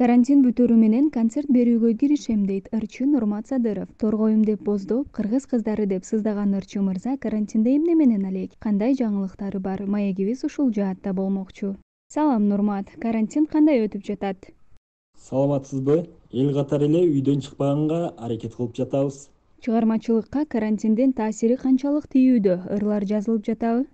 карантин бүтөрү менен концерт берүүгө киришем дейт ырчы нурмат садыров торгоюм деп боздоп кыргыз кыздары деп сыздаган ырчы мырза карантинде эмне менен алек кандай жаңылыктары бар маегибиз ушул жаатта болмокчу салам нурмат карантин кандай өтүп жатат саламатсызбы эл катары эле үйдөн чыкпаганга аракет кылып жатабыз чыгармачылыкка карантиндин таасири канчалык тийүүдө ырлар жазылып жатабы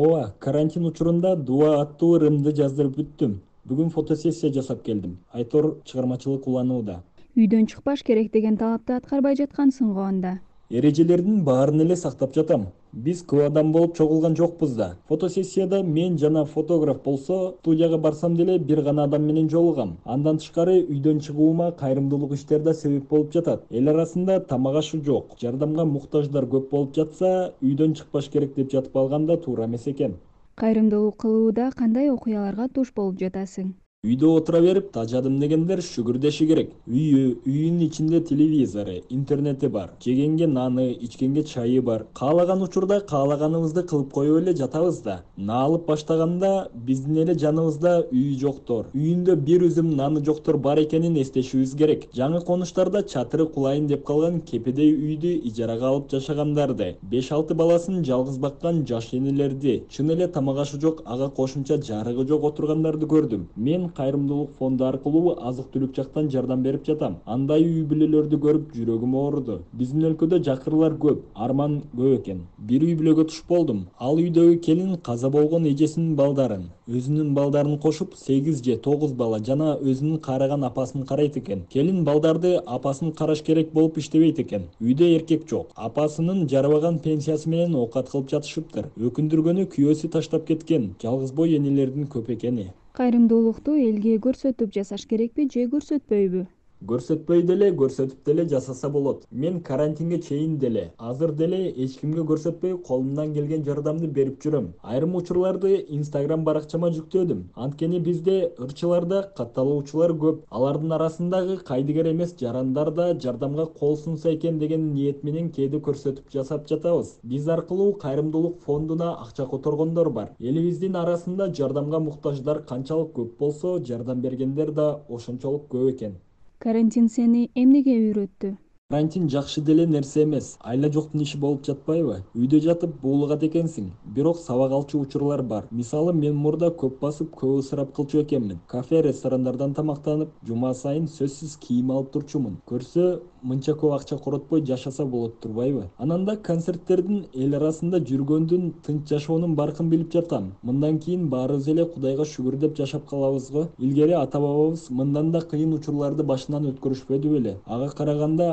ооба карантин учурунда дуба аттуу ырымды жаздырып бүттүм бүгүн фотосессия жасап келдим айтор чыгармачылык уланууда үйдөн чыкпаш керек деген талапты аткарбай жаткан анда эрежелердин баарын эле сактап жатам биз көп адам болуп чогулган жокпуз да фотосессияда мен жана фотограф болсо студияга барсам деле бир гана адам менен жолугам андан тышкары үйдөн чыгуума кайрымдуулук иштер да себеп болуп жатат эл арасында тамак ашуу жок жардамга муктаждар көп болуп жатса үйдөн чыкпаш керек деп жатып алган да туура эмес экен кайрымдуулук кылууда кандай окуяларга туш болуп жатасың үйдө отура берип тажадым дегендер жүгүрдөшү керек үйү үйүнүн ичинде телевизору интернети бар жегенге наны ичкенге чайы бар каалаган учурда каалаганыбызды кылып коюп эле жатабыз да наалып баштаганда биздин эле жаныбызда үйү жоктор үйүндө бир үзүм наны жоктор бар экенин эстешибиз керек жаңы конуштарда чатыры кулайын деп калган кепедей үйдү ижарага алып жашагандарды беш алты баласын жалгыз баккан жаш энелерди чын эле тамак ашы жок ага кошумча жарыгы жок отургандарды көрдүм мен қайрымдылық фонды арқылы азық азык жақтан жактан жардам берип жатам андай үй бүлөлөрдү көріп жүрегім ооруду біздің өлкөдө жақырлар көп арман көп екен бир үй бүлөгө туш болдым ал үйдегі келин қаза болгон эжесинин балдарын өзінің балдарын кошуп сегиз же тогуз бала жана өзінің караган апасын қарайды екен келин балдарды апасын караш керек болып иштебейт екен үйде еркек жок апасынын жарбаған пенсиясы менен оокат кылып жатышыптыр өкіндіргені күйөөсү таштап кеткен жалғыз бой енелердің көп екені кайрымдуулукту элге көрсөтүп жасаш керекпи же көрсөтпөйбү көрсөтпөй деле көрсөтүп деле жасаса болот мен карантинге чейин деле азыр деле эч кимге көрсөтпөй колумдан келген жардамды берип жүрөм айрым учурларды инстаграм баракчама жүктөдүм анткени бизде ырчылар да катталуучулар көп алардын арасындагы кайдыгер эмес жарандар да жардамга кол сунса экен деген ниет менен кээде көрсөтүп жасап жатабыз биз аркылуу кайрымдуулук фондуна акча которгондор бар элибиздин арасында жардамга муктаждар канчалык көп болсо жардам бергендер да ошончолук көп экен карантин сені эмнеге үйрөттү карантин жакшы деле нерсе эмес айла жоктун иши болуп жатпайбы үйдө жатып буулугат экенсиң бирок сабак алчу учурлар бар мисалы мен мурда көп басып көп ысырап кылчу экенмин кафе ресторандардан тамактанып жума сайын сөзсүз кийим алып турчумун көрсө мынча көп акча коротпой жашаса болот турбайбы анан да концерттердин эл арасында жүргөндүн тынч жашоонун баркын билип жатам мындан кийин баарыбыз эле кудайга шүгүр деп жашап калабыз го илгери ата бабабыз мындан да кыйын учурларды башынан өткөрүшпөдү беле ага караганда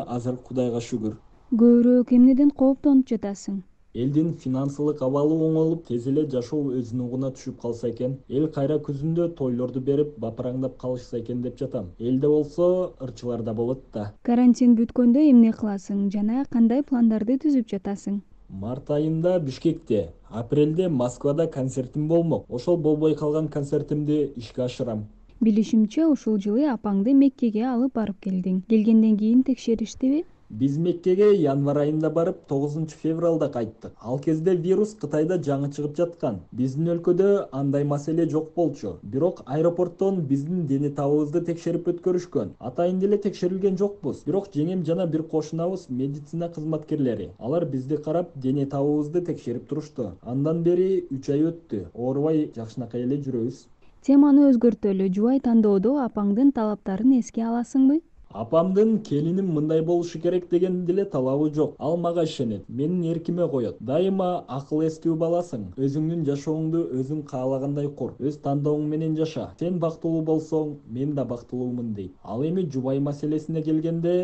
кудайга шүгүр көбүрөөк эмнеден кооптонуп жатасың элдин финансылык абалы оңолуп тез эле жашоо өз нугуна түшүп калса экен эл кайра күзүндө тойлорду берип бапыраңдап калышса экен деп жатам элде болсо ырчылар да болот да карантин бүткөндө эмне кыласың жана кандай пландарды түзүп жатасың март айында бишкекте апрелде москвада концертим болмок ошол болбой калган концертимди ишке ашырам билишимче ушул жылы апаңды меккеге алып барып келдиң келгенден кийин текшериштиби биз меккеге январь айында барып 9 февралда кайттык ал кезде вирус кытайда жаңы чыгып жаткан биздин өлкөдө андай маселе жок болчу бирок аэропорттон биздин дене табыбызды текшерип өткөрүшкөн атайын деле текшерилген жокпуз бирок жеңем жана бир кошунабыз медицина кызматкерлери алар бизди карап дене табыбызды текшерип турушту андан бери үч ай өттү оорубай жакшынакай эле жүрөбүз теманы өзгөртөлү жубай тандоодо апаңдын талаптарын эске аласыңбы апамдын келиним мындай болушу керек деген деле талабы жок ал мага ишенет менин эркиме коет дайыма акыл эстүү баласың өзүңдүн жашооңду өзүң каалагандай кур өз тандооң менен жаша сен бактылуу болсоң мен да бактылуумун дейт ал эми жубай маселесине келгенде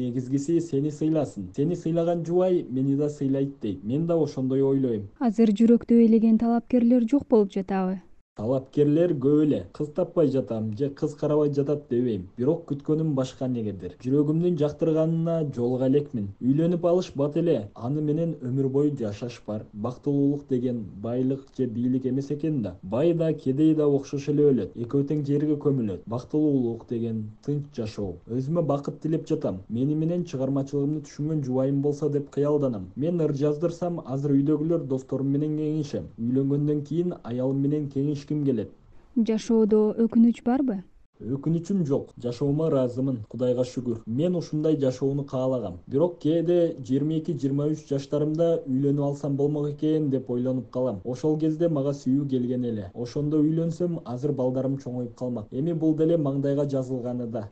негизгиси сени сыйласын сени сыйлаган жубай мени да сыйлайт дейт мен да ошондой ойлойм азыр жүрөктү ээлеген талапкерлер жок болуп жатабы талапкерлер көп эле кыз таппай жатам же кыз карабай жатат дебейм бирок күткөнүм башка негедир жүрөгүмдүн жактырганына жолуга элекмин үйлөнүп алыш бат эле аны менен өмүр бою жашаш бар бактылуулук деген байлык же бийлик эмес экен да бай да кедей да окшош эле өлөт экөө тең жерге көмүлөт бактылуулук деген тынч жашоо өзүмө бакыт тилеп жатам мени менен чыгармачылыгымды түшүнгөн жубайым болсо деп кыялданам мен ыр жаздырсам азыр үйдөгүлөр досторум менен кеңешем үйлөнгөндөн кийин аялым менен кеңешем келишким келет жашоодо өкүнүч барбы өкүнүчүм жок жашоомо ыраазымын кудайга шүгүр мен ушундай жашоону каалагам бирок кээде жыйырма эки жыйырма үч жаштарымда үйлөнүп алсам болмок экен деп ойлонуп калам ошол кезде мага сүйүү келген эле ошондо үйлөнсөм азыр балдарым чоңоюп калмак эми бул деле маңдайга жазылганы да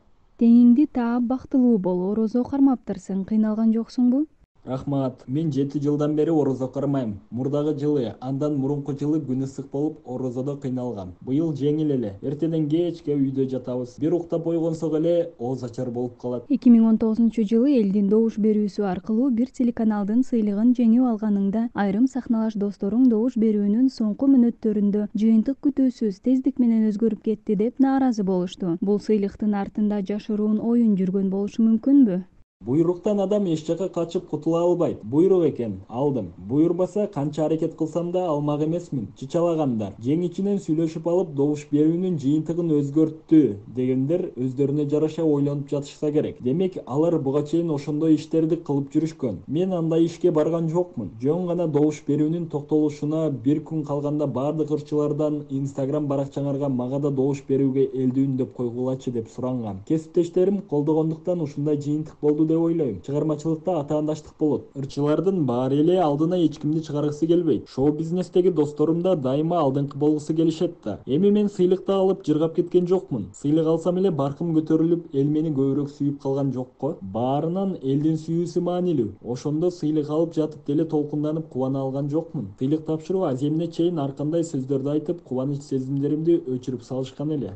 теңиңди таап бактылуу бол орозо кармаптырсың кыйналган жоксуңбу рахмат мен жети жылдан бери орозо кармайм мурдагы жылы андан мурунку жылы күн ысык болуп орозодо кыйналгам быйыл жеңіл эле ертеден кечке үйдө жатабыз бир уктап ойгонсок эле ооз ачар болуп калат эки миң он тогузунчу жылы элдин добуш берүүсү аркылуу бир телеканалдын сыйлыгын жеңип алганыңда айрым сахналаш досторуң добуш берүүнүн соңку мүнөттөрүндө жыйынтык күтүүсүз тездик менен өзгөрүп кетти деп нааразы болушту бул сыйлыктын артында жашыруун оюн жүргөн болушу мүмкүнбү буйруктан адам эч жака качып кутула албайт буйрук экен алдым буйрбаса канча аракет кылсам да алмак эмесмин чычалагандар жең ичинен сүйлөшүп алып добуш берүүнүн жыйынтыгын өзгөрттү дегендер өздөрүнө жараша ойлонуп жатышса керек демек алар буга чейин ошондой иштерди кылып жүрүшкөн мен андай ишке барган жокмун жөн гана добуш берүүнүн токтолушуна бир күн калганда баардык ырчылардан инстаграм баракчаңарга мага да добуш берүүгө элдүүн деп койгулачы деп суранган кесиптештерим колдогондуктан ушундай жыйынтык болду деп ойлойм чыгармачылыкта атаандаштык болот ырчылардын баары эле алдына эч кимди чыгаргысы келбейт шоу бизнестеги досторум да дайыма алдыңкы болгусу келишет да эми мен сыйлыкты алып жыргап кеткен жокмун сыйлык алсам эле баркым көтөрүлүп эл мени көбүрөөк сүйүп калган жокко. баарынан элдин сүйүүсү маанилүү ошондо сыйлык алып жатып деле толкунданып кубана алган жокмун сыйлык тапшыруу аземине чейин ар кандай сөздөрдү айтып кубаныч сезимдеримди өчүрүп салышкан эле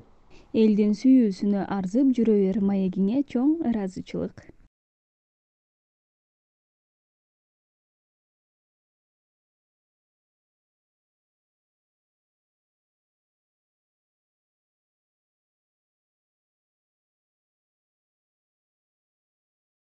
элдин сүйүүсүнө арзып жүрө бер маегиңе чоң ыраазычылык